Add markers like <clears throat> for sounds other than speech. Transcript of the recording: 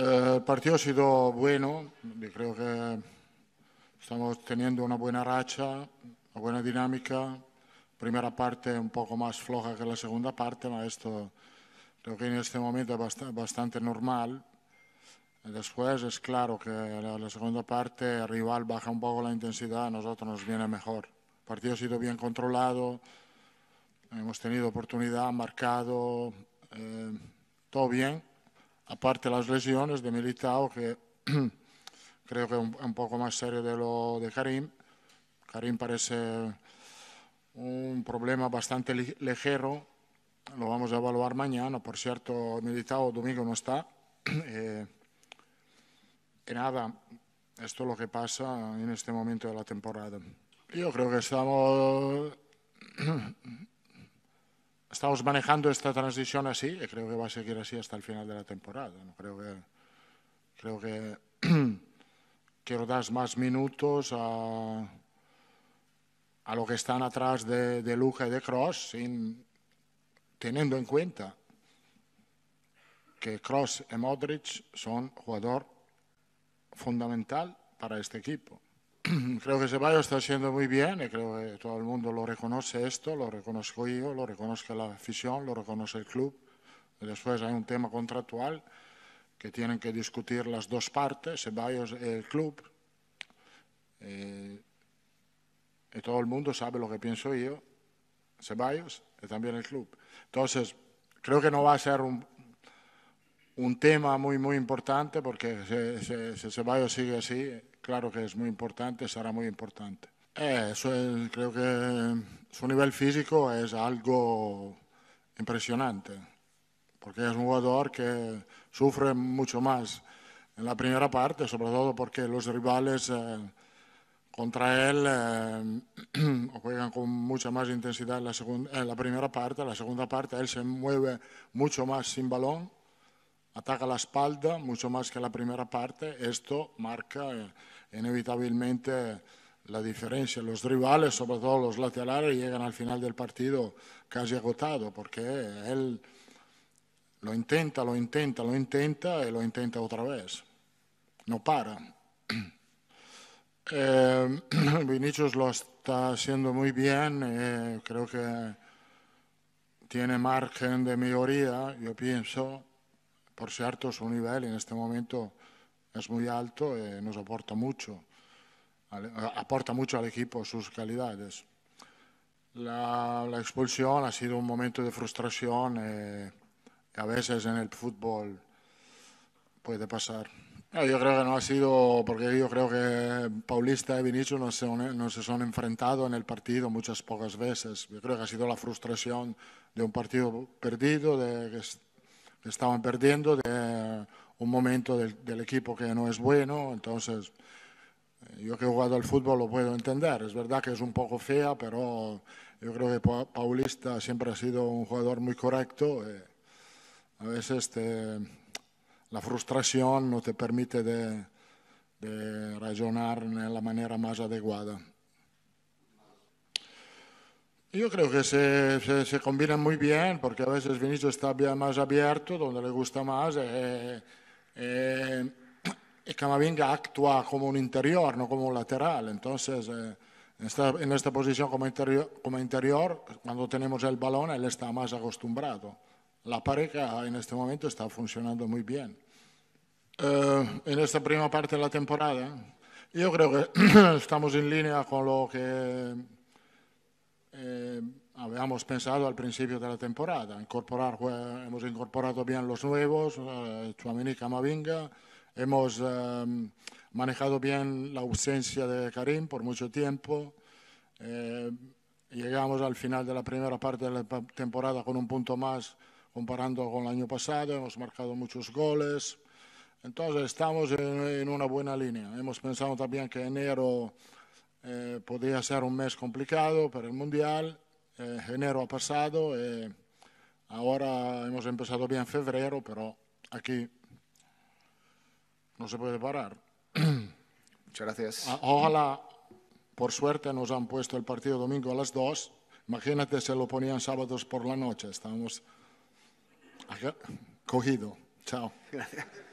Eh, el partido ha sido bueno, yo creo que estamos teniendo una buena racha, una buena dinámica. Primera parte un poco más floja que la segunda parte, pero esto creo que en este momento es bastante normal. Después es claro que la, la segunda parte el rival baja un poco la intensidad, a nosotros nos viene mejor. El partido ha sido bien controlado, hemos tenido oportunidad, marcado, eh, todo bien aparte de las lesiones de Militao, que <clears throat> creo que es un poco más serio de lo de Karim. Karim parece un problema bastante ligero, lo vamos a evaluar mañana, por cierto, Militao domingo no está. y <clears throat> eh, nada, esto es lo que pasa en este momento de la temporada. Yo creo que estamos <clears throat> estamos manejando esta transición así y creo que va a seguir así hasta el final de la temporada. Creo que, quiero <clears throat> dar más minutos a, a lo que están atrás de, de Luca y de Cross, sin, teniendo en cuenta que Cross y Modric son jugador fundamental para este equipo. <clears throat> creo que Ceballos está haciendo muy bien y creo que todo el mundo lo reconoce esto, lo reconozco yo, lo reconoce la afición, lo reconoce el club. después hay un tema contractual que tienen que discutir las dos partes, Ceballos y el club. Eh, y todo el mundo sabe lo que pienso yo, Ceballos y también el club. Entonces, creo que no va a ser un, un tema muy, muy importante porque si Ceballos sigue así, claro que es muy importante, será muy importante. Eh, creo que su nivel físico es algo impresionante, porque es un jugador que sufre mucho más en la primera parte, sobre todo porque los rivales eh, contra él eh, <clears throat> juegan con mucha más intensidad en la, segunda, en la primera parte, en la segunda parte él se mueve mucho más sin balón, ataca la espalda mucho más que en la primera parte, esto marca inevitablemente la diferencia. Los rivales, sobre todo los laterales, llegan al final del partido casi agotado porque él lo intenta, lo intenta, lo intenta y lo intenta otra vez. No para. <clears throat> Eh, <clears throat> Vinicius lo está haciendo muy bien. Eh, creo que tiene margen de mejoría, yo pienso. Por cierto, su nivel en este momento es muy alto, y eh, nos aporta mucho, aporta mucho al equipo sus calidades. La, expulsión ha sido un momento de frustración, que eh, a veces en el fútbol puede pasar. yo creo que no ha sido, porque yo creo que Paulista y Vinicius no se, no se en el partido muchas pocas veces. Yo creo que ha sido la frustración de un partido perdido, de que, que estaban perdiendo, de un momento del, equipo que no es bueno, entonces eh, yo que he jugado al fútbol lo puedo entender. Es verdad que es un poco fea, pero yo creo que Paulista siempre ha sido un jugador muy correcto. Eh, a veces la frustración no te permite de, de razonar de la manera más adecuada. Yo creo que se, se, combinan muy bien, porque a veces Vinicius está más abierto, donde le gusta más. Eh, eh, Camavinga actúa como un interior, no como un lateral. Entonces, eh, está en esta posición como interior, como interior, cuando tenemos el balón, él está más acostumbrado. La pareja en este momento está funcionando muy bien. Eh, en esta primera parte de la temporada, yo creo que <clears throat> estamos en línea con lo que habíamos pensado al principio de la temporada. Incorporar, hemos incorporado bien los nuevos, eh, Chuamini hemos em, manejado bien la ausencia de Karim por mucho tiempo. Eh, llegamos al final de la primera parte de la temporada con un punto más comparando con el año pasado, hemos marcado muchos goles. Entonces estamos en, una buena línea. Hemos pensado también que enero eh, podía ser un mes complicado para el Mundial eh, enero ha pasado, eh, ahora hemos empezado bien febrero, pero aquí no se puede parar. <clears throat> Muchas gracias. Ah, ojalá, por suerte, nos han puesto el partido domingo a las 2. Imagínate se lo ponían sábados por la noche. Estamos cogido. Chao. Gracias.